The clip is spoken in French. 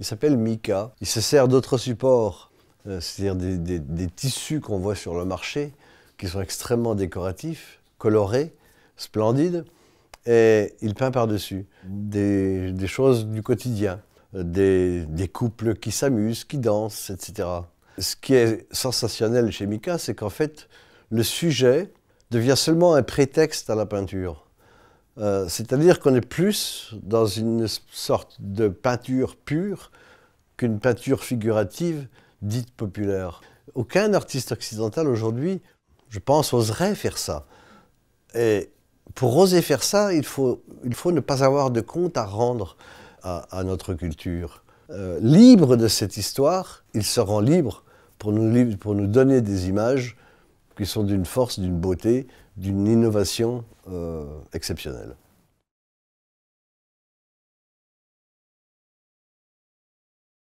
Il s'appelle Mika, Il se sert d'autres supports, euh, c'est-à-dire des, tissus qu'on voit sur le marché, qui sont extrêmement décoratifs, colorés, splendides, et il peint par-dessus des, choses du quotidien, euh, des couples qui s'amusent, qui dansent, etc. Ce qui est sensationnel chez Mika, c'est qu'en fait, le sujet devient seulement un prétexte à la peinture. Euh, c'est-à-dire qu'on est plus dans une sorte de peinture pure qu'une peinture figurative dite populaire. Aucun artiste occidental aujourd'hui, je pense, oserait faire ça. Et pour oser faire ça, il faut, ne pas avoir de compte à rendre à, notre culture. Euh, libre de cette histoire, il se rend libre pour nous donner des images qui sont d'une force, d'une beauté, d'une innovation euh, exceptionnel.